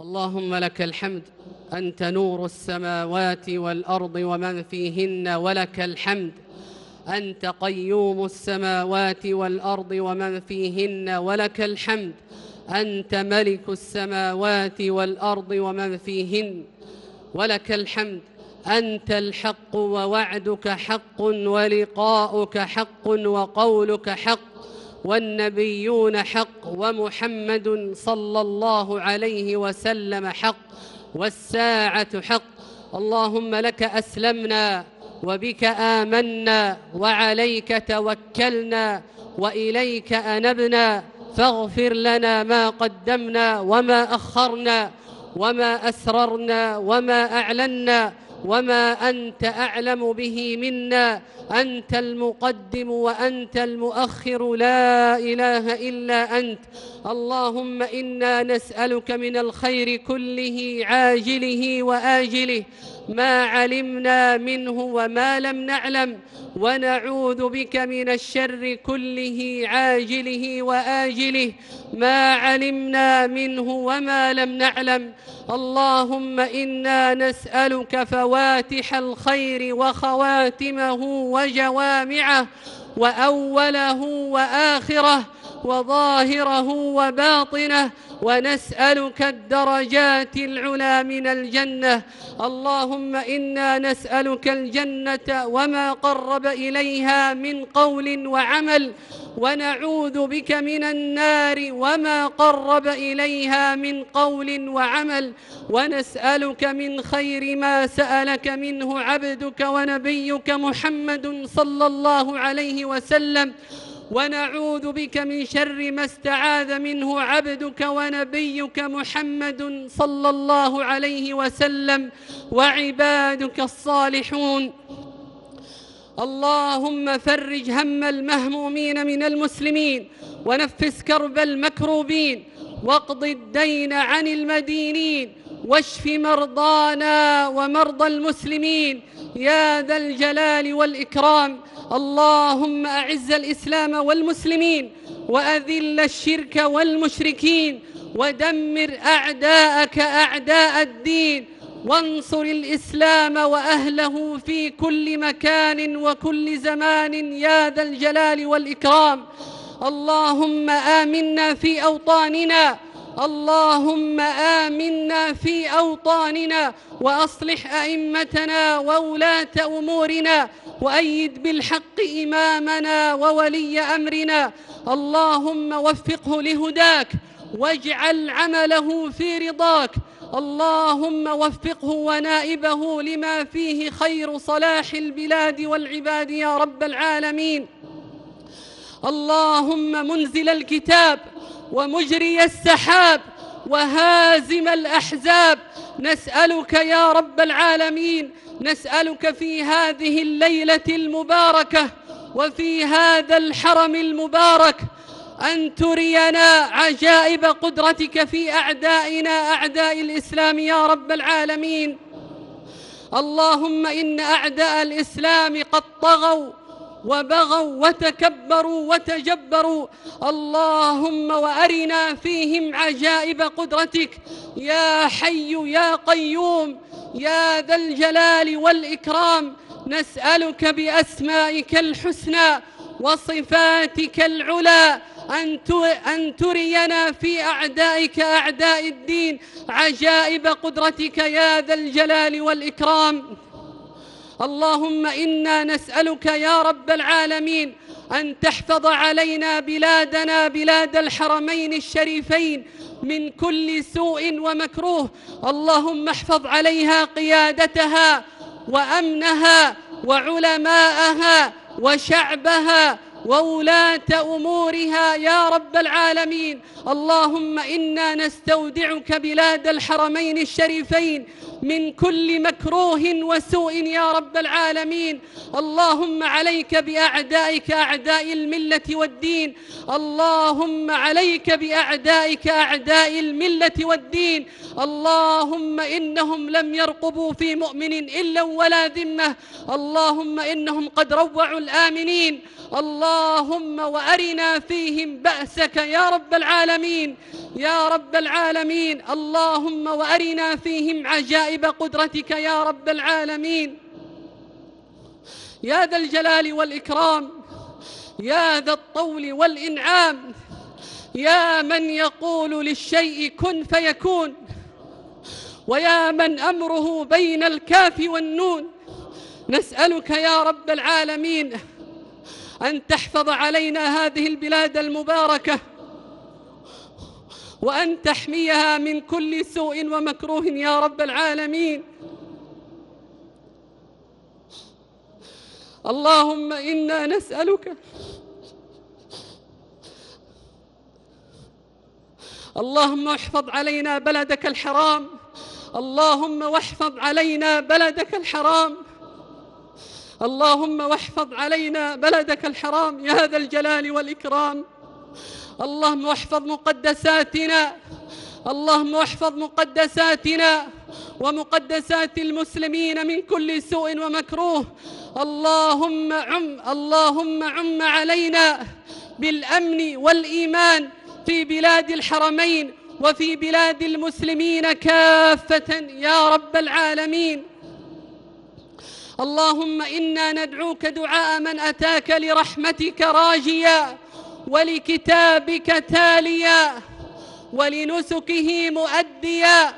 اللهم لك الحمد أنت نور السماوات والأرض ومن فيهن ولك الحمد أنت قيوم السماوات والأرض ومن فيهن ولك الحمد أنت ملك السماوات والأرض ومن فيهن ولك الحمد أنت الحق ووعدك حق ولقاؤك حق وقولك حق والنبيون حق ومحمد صلى الله عليه وسلم حق والساعة حق اللهم لك أسلمنا وبك آمنا وعليك توكلنا وإليك أنبنا فاغفر لنا ما قدمنا وما أخرنا وما أسررنا وما أعلنا وما أنت أعلم به منا أنت المقدم وأنت المؤخر لا إله إلا أنت اللهم إنا نسألك من الخير كله عاجله وآجله ما علمنا منه وما لم نعلم ونعوذ بك من الشر كله عاجله وآجله ما علمنا منه وما لم نعلم اللهم إنا نسألك فوق فواتح الخير وخواتمه وجوامعه وأوله وآخره وظاهره وباطنه ونسألك الدرجات العلى من الجنة اللهم إنا نسألك الجنة وما قرب إليها من قول وعمل ونعوذ بك من النار وما قرب إليها من قول وعمل ونسألك من خير ما سألك منه عبدك ونبيك محمد صلى الله عليه وسلم ونعوذ بك من شر ما استعاذ منه عبدك ونبيك محمد صلى الله عليه وسلم وعبادك الصالحون اللهم فرج هم المهمومين من المسلمين ونفس كرب المكروبين واقض الدين عن المدينين واشف مرضانا ومرضى المسلمين يا ذا الجلال والإكرام اللهم أعز الإسلام والمسلمين وأذل الشرك والمشركين ودمر أعداءك أعداء الدين وانصر الإسلام وأهله في كل مكان وكل زمان يا ذا الجلال والإكرام اللهم آمنا في أوطاننا اللهم آمنا في أوطاننا وأصلح أئمتنا وولاة أمورنا وأيد بالحق إمامنا وولي أمرنا اللهم وفقه لهداك واجعل عمله في رضاك اللهم وفقه ونائبه لما فيه خير صلاح البلاد والعباد يا رب العالمين اللهم منزل الكتاب ومجري السحاب وهازم الأحزاب نسألك يا رب العالمين نسألك في هذه الليلة المباركة وفي هذا الحرم المبارك أن ترينا عجائب قدرتك في أعدائنا أعداء الإسلام يا رب العالمين اللهم إن أعداء الإسلام قد طغوا وبغوا وتكبروا وتجبروا اللهم وارنا فيهم عجائب قدرتك يا حي يا قيوم يا ذا الجلال والاكرام نسالك باسمائك الحسنى وصفاتك العلى أن أن ترينا في أعدائك أعداء الدين عجائب قدرتك يا ذا الجلال والإكرام اللهم إنا نسألك يا رب العالمين أن تحفظ علينا بلادنا بلاد الحرمين الشريفين من كل سوء ومكروه اللهم احفظ عليها قيادتها وأمنها وعلماءها وشعبها وولاة أمورها يا رب العالمين اللهم إنا نستودعك بلاد الحرمين الشريفين من كل مكروه وسوء يا رب العالمين اللهم عليك بأعدائك أعداء الملة والدين اللهم عليك بأعدائك أعداء الملة والدين اللهم إنهم لم يرقبوا في مؤمن إلا ولا ذمة اللهم إنهم قد روعوا الآمنين الله اللهم وارنا فيهم باسك يا رب العالمين يا رب العالمين اللهم وارنا فيهم عجائب قدرتك يا رب العالمين يا ذا الجلال والاكرام يا ذا الطول والانعام يا من يقول للشيء كن فيكون ويا من امره بين الكاف والنون نسالك يا رب العالمين أن تحفظ علينا هذه البلاد المباركة وأن تحميها من كل سوء ومكروه يا رب العالمين اللهم إنا نسألك اللهم احفظ علينا بلدك الحرام اللهم واحفظ علينا بلدك الحرام اللهم واحفظ علينا بلدك الحرام يا ذا الجلال والإكرام اللهم احفظ مقدساتنا اللهم احفظ مقدساتنا ومقدسات المسلمين من كل سوء ومكروه اللهم عم اللهم عم علينا بالأمن والإيمان في بلاد الحرمين وفي بلاد المسلمين كافة يا رب العالمين اللهم انا ندعوك دعاء من اتاك لرحمتك راجيا ولكتابك تاليا ولنسكه مؤديا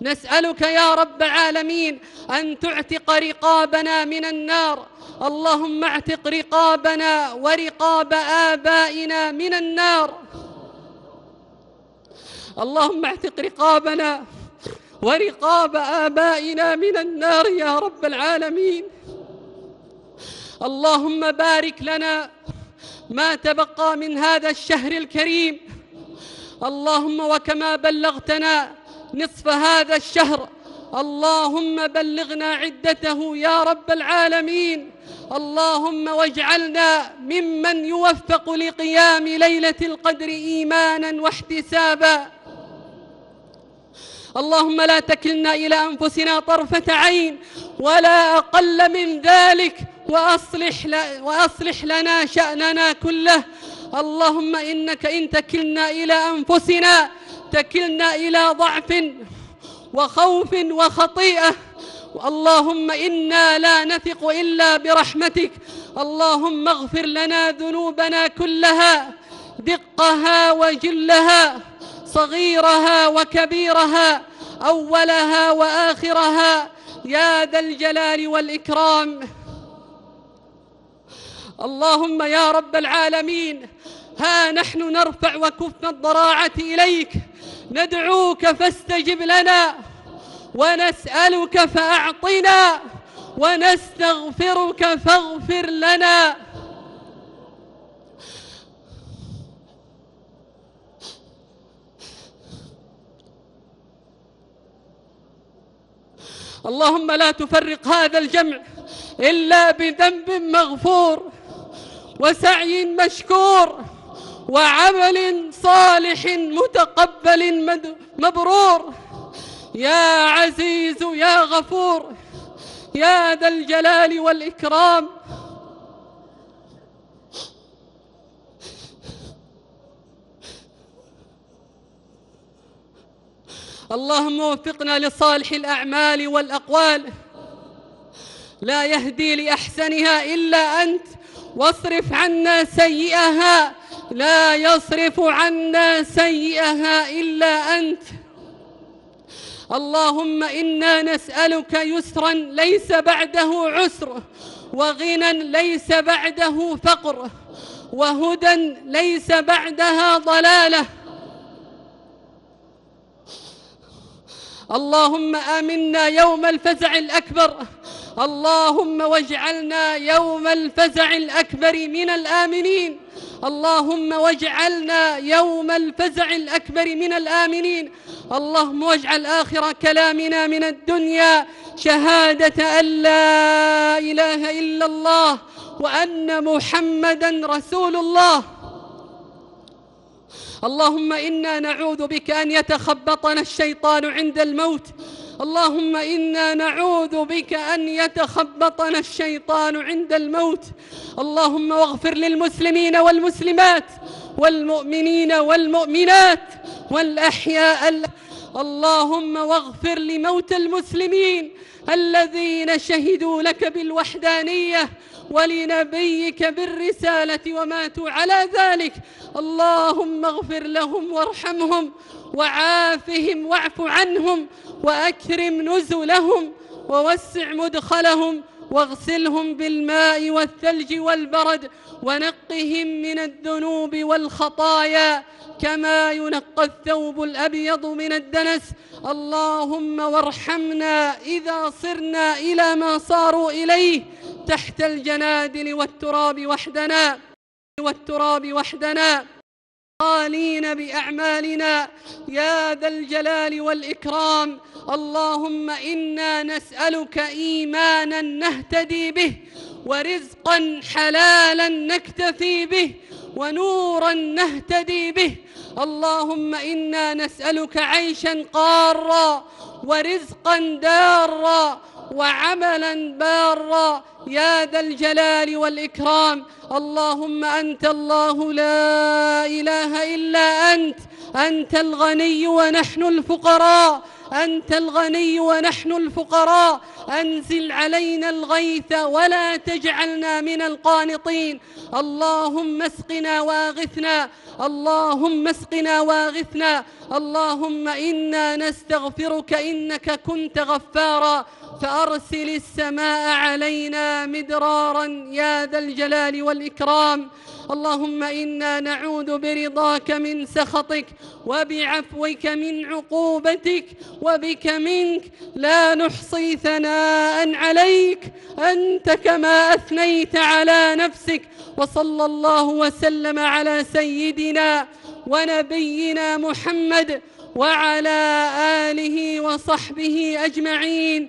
نسالك يا رب العالمين ان تعتق رقابنا من النار اللهم اعتق رقابنا ورقاب ابائنا من النار اللهم اعتق رقابنا ورقاب آبائنا من النار يا رب العالمين اللهم بارك لنا ما تبقى من هذا الشهر الكريم اللهم وكما بلغتنا نصف هذا الشهر اللهم بلغنا عدته يا رب العالمين اللهم واجعلنا ممن يوفق لقيام ليلة القدر إيمانا واحتسابا اللهم لا تكلنا إلى أنفسنا طرفة عين ولا أقل من ذلك وأصلح, وأصلح لنا شأننا كله اللهم إنك إن تكلنا إلى أنفسنا تكلنا إلى ضعف وخوف وخطيئة اللهم إنا لا نثق إلا برحمتك اللهم اغفر لنا ذنوبنا كلها دقها وجلها صغيرها وكبيرها أولها وآخرها يا ذا الجلال والإكرام اللهم يا رب العالمين ها نحن نرفع وكفنا الضراعة إليك ندعوك فاستجب لنا ونسألك فأعطنا ونستغفرك فاغفر لنا اللهم لا تفرق هذا الجمع إلا بذنب مغفور وسعي مشكور وعمل صالح متقبل مبرور يا عزيز يا غفور يا ذا الجلال والإكرام اللهم وفقنا لصالح الأعمال والأقوال لا يهدي لأحسنها إلا أنت واصرف عنا سيئها لا يصرف عنا سيئها إلا أنت اللهم إنا نسألك يسرا ليس بعده عسر وغنى ليس بعده فقر وهدى ليس بعدها ضلاله اللهم آمنا يوم الفزع الأكبر اللهم واجعلنا يوم الفزع الأكبر من الآمنين اللهم واجعلنا يوم الفزع الأكبر من الآمنين اللهم واجعل آخر كلامنا من الدنيا شهادة أن لا إله إلا الله وأن محمدا رسول الله اللهم إنا نعوذ بك أن يتخبطنا الشيطان عند الموت اللهم إنا نعوذ بك أن يتخبطنا الشيطان عند الموت اللهم واغفر للمسلمين والمسلمات والمؤمنين والمؤمنات والأحياء اللهم واغفر لموتى المسلمين الذين شهدوا لك بالوحدانية ولنبيك بالرسالة وماتوا على ذلك اللهم اغفر لهم وارحمهم وعافهم واعف عنهم وأكرم نزلهم ووسع مدخلهم واغسلهم بالماء والثلج والبرد ونقهم من الذنوب والخطايا كما ينقى الثوب الأبيض من الدنس اللهم وارحمنا إذا صرنا إلى ما صاروا إليه تحت الجنادل والتراب وحدنا والتراب وحدنا قالين بأعمالنا يا ذا الجلال والإكرام اللهم إنا نسألك إيمانا نهتدي به ورزقا حلالا نكتفي به ونورا نهتدي به اللهم إنا نسألك عيشا قارا ورزقا دارا وعملا بارا يا ذا الجلال والإكرام اللهم أنت الله لا إله إلا أنت أنت الغني ونحن الفقراء أنت الغني ونحن الفقراء أنزل علينا الغيث ولا تجعلنا من القانطين اللهم اسقنا واغثنا اللهم اسقنا واغثنا اللهم إنا نستغفرك إنك كنت غفارا فأرسل السماء علينا مدرارا يا ذا الجلال والإكرام اللهم إنا نعوذ برضاك من سخطك وبعفوك من عقوبتك وبك منك لا نحصي ثناء عليك أنت كما أثنيت على نفسك وصلى الله وسلم على سيدنا ونبينا محمد وعلى آله وصحبه أجمعين